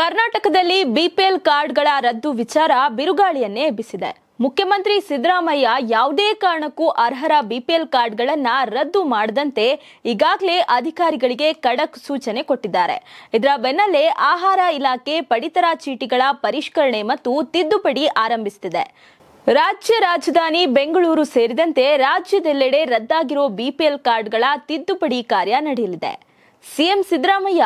ಕರ್ನಾಟಕದಲ್ಲಿ ಬಿಪಿಎಲ್ ಕಾರ್ಡ್ಗಳ ರದ್ದು ವಿಚಾರ ಬಿರುಗಾಳಿಯನ್ನೇ ಎಬ್ಬಿಸಿದೆ ಮುಖ್ಯಮಂತ್ರಿ ಸಿದ್ದರಾಮಯ್ಯ ಯಾವುದೇ ಕಾರಣಕ್ಕೂ ಅರ್ಹರ ಬಿಪಿಎಲ್ ಕಾರ್ಡ್ಗಳನ್ನು ರದ್ದು ಮಾಡದಂತೆ ಈಗಾಗಲೇ ಅಧಿಕಾರಿಗಳಿಗೆ ಖಡಕ್ ಸೂಚನೆ ಕೊಟ್ಟಿದ್ದಾರೆ ಇದರ ಬೆನ್ನಲ್ಲೇ ಆಹಾರ ಇಲಾಖೆ ಪಡಿತರ ಚೀಟಿಗಳ ಪರಿಷ್ಕರಣೆ ಮತ್ತು ತಿದ್ದುಪಡಿ ಆರಂಭಿಸುತ್ತಿದೆ ರಾಜ್ಯ ರಾಜಧಾನಿ ಬೆಂಗಳೂರು ಸೇರಿದಂತೆ ರಾಜ್ಯದೆಲ್ಲೆಡೆ ರದ್ದಾಗಿರೋ ಬಿಪಿಎಲ್ ಕಾರ್ಡ್ಗಳ ತಿದ್ದುಪಡಿ ಕಾರ್ಯ ನಡೆಯಲಿದೆ ಸಿಎಂ ಸಿದ್ದರಾಮಯ್ಯ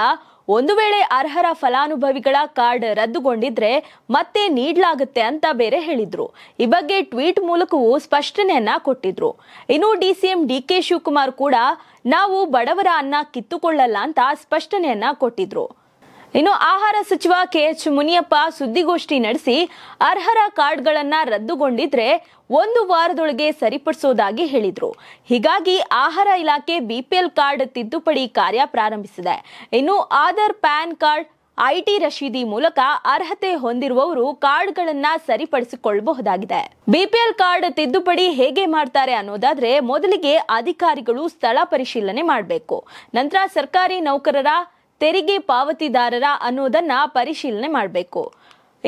ಒಂದು ವೇಳೆ ಅರ್ಹರ ಫಲಾನುಭವಿಗಳ ಕಾರ್ಡ್ ರದ್ದುಗೊಂಡಿದ್ರೆ ಮತ್ತೆ ನೀಡಲಾಗುತ್ತೆ ಅಂತ ಬೇರೆ ಹೇಳಿದ್ರು ಈ ಬಗ್ಗೆ ಟ್ವೀಟ್ ಮೂಲಕವೂ ಸ್ಪಷ್ಟನೆಯನ್ನ ಕೊಟ್ಟಿದ್ರು ಇನ್ನು ಡಿಸಿಎಂ ಡಿಕೆ ಶಿವಕುಮಾರ್ ಕೂಡ ನಾವು ಬಡವರ ಅನ್ನ ಕಿತ್ತುಕೊಳ್ಳಲ್ಲ ಅಂತ ಸ್ಪಷ್ಟನೆಯನ್ನ ಕೊಟ್ಟಿದ್ರು ಇನ್ನು ಆಹಾರ ಸಚಿವ ಕೆಎಚ್ ಮುನಿಯಪ್ಪ ಸುದ್ದಿಗೋಷ್ಠಿ ನಡೆಸಿ ಅರ್ಹರ ಕಾರ್ಡ್ಗಳನ್ನು ರದ್ದುಗೊಂಡಿದ್ರೆ ಒಂದು ವಾರದೊಳಗೆ ಸರಿಪಡಿಸೋದಾಗಿ ಹೇಳಿದರು ಹೀಗಾಗಿ ಆಹಾರ ಇಲಾಖೆ ಬಿಪಿಎಲ್ ಕಾರ್ಡ್ ತಿದ್ದುಪಡಿ ಕಾರ್ಯ ಪ್ರಾರಂಭಿಸಿದೆ ಇನ್ನು ಆಧಾರ್ ಪ್ಯಾನ್ ಕಾರ್ಡ್ ಐಟಿ ರಶೀದಿ ಮೂಲಕ ಅರ್ಹತೆ ಹೊಂದಿರುವವರು ಕಾರ್ಡ್ಗಳನ್ನ ಸರಿಪಡಿಸಿಕೊಳ್ಳಬಹುದಾಗಿದೆ ಬಿಪಿಎಲ್ ಕಾರ್ಡ್ ತಿದ್ದುಪಡಿ ಹೇಗೆ ಮಾಡ್ತಾರೆ ಅನ್ನೋದಾದ್ರೆ ಮೊದಲಿಗೆ ಅಧಿಕಾರಿಗಳು ಸ್ಥಳ ಪರಿಶೀಲನೆ ಮಾಡಬೇಕು ನಂತರ ಸರ್ಕಾರಿ ನೌಕರರ ತೆರಿಗೆ ಪಾವತಿದಾರರ ಅನ್ನೋದನ್ನ ಪರಿಶೀಲನೆ ಮಾಡಬೇಕು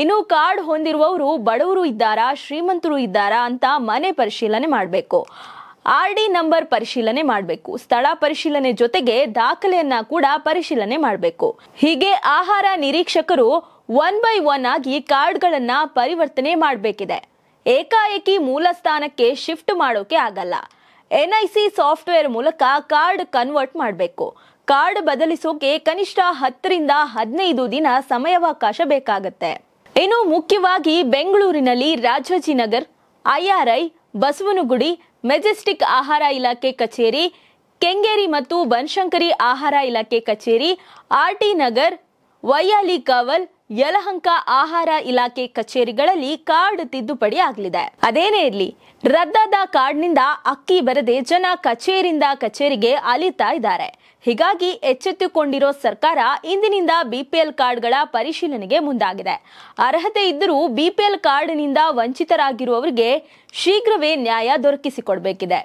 ಇನ್ನು ಕಾರ್ಡ್ ಹೊಂದಿರುವವರು ಬಡವರು ಇದ್ದಾರಾ ಶ್ರೀಮಂತರು ಇದ್ದಾರಾ ಅಂತ ಮನೆ ಪರಿಶೀಲನೆ ಮಾಡಬೇಕು ಆರ್ ಡಿ ನಂಬರ್ ಪರಿಶೀಲನೆ ಮಾಡಬೇಕು ಸ್ಥಳ ಪರಿಶೀಲನೆ ಜೊತೆಗೆ ದಾಖಲೆಯನ್ನ ಕೂಡ ಪರಿಶೀಲನೆ ಮಾಡಬೇಕು ಹೀಗೆ ಆಹಾರ ನಿರೀಕ್ಷಕರು ಒನ್ ಬೈ ಒನ್ ಆಗಿ ಕಾರ್ಡ್ಗಳನ್ನ ಪರಿವರ್ತನೆ ಮಾಡಬೇಕಿದೆ ಏಕಾಏಕಿ ಮೂಲ ಸ್ಥಾನಕ್ಕೆ ಶಿಫ್ಟ್ ಮಾಡೋಕೆ ಆಗಲ್ಲ ಎನ್ಐಸಿ ಸಾಫ್ಟ್ವೇರ್ ಮೂಲಕ ಕಾರ್ಡ್ ಕನ್ವರ್ಟ್ ಮಾಡಬೇಕು ಕಾರ್ಡ್ ಬದಲಿಸೋಕೆ ಕನಿಷ್ಠ ಹತ್ತರಿಂದ ಹದಿನೈದು ದಿನ ಸಮಯಾವಕಾಶ ಬೇಕಾಗತ್ತೆ ಇನ್ನು ಮುಖ್ಯವಾಗಿ ಬೆಂಗಳೂರಿನಲ್ಲಿ ರಾಜಾಜಿನಗರ್ ಐಆರ್ಐ ಬಸವನಗುಡಿ ಮೆಜೆಸ್ಟಿಕ್ ಆಹಾರ ಇಲಾಖೆ ಕಚೇರಿ ಕೆಂಗೇರಿ ಮತ್ತು ಬನಶಂಕರಿ ಆಹಾರ ಇಲಾಖೆ ಕಚೇರಿ ಆರ್ಟಿ ನಗರ್ ವೈಯಾಲಿ ಕಾವಲ್ ಯಲಹಂಕ ಆಹಾರ ಇಲಾಖೆ ಕಚೇರಿಗಳಲ್ಲಿ ಕಾರ್ಡ್ ತಿದ್ದುಪಡಿ ಆಗಲಿದೆ ಅದೇನೇ ಇರಲಿ ರದ್ದಾದ ಕಾರ್ಡ್ನಿಂದ ಅಕ್ಕಿ ಬರದೆ ಜನ ಕಚೇರಿಯಿಂದ ಕಚೇರಿಗೆ ಅಲಿತಾ ಇದ್ದಾರೆ ಹೀಗಾಗಿ ಎಚ್ಚೆತ್ತುಕೊಂಡಿರೋ ಸರ್ಕಾರ ಇಂದಿನಿಂದ ಬಿಪಿಎಲ್ ಕಾರ್ಡ್ಗಳ ಪರಿಶೀಲನೆಗೆ ಮುಂದಾಗಿದೆ ಅರ್ಹತೆ ಇದ್ದರೂ ಬಿಪಿಎಲ್ ಕಾರ್ಡ್ನಿಂದ ವಂಚಿತರಾಗಿರುವವರಿಗೆ ಶೀಘ್ರವೇ ನ್ಯಾಯ ದೊರಕಿಸಿಕೊಡಬೇಕಿದೆ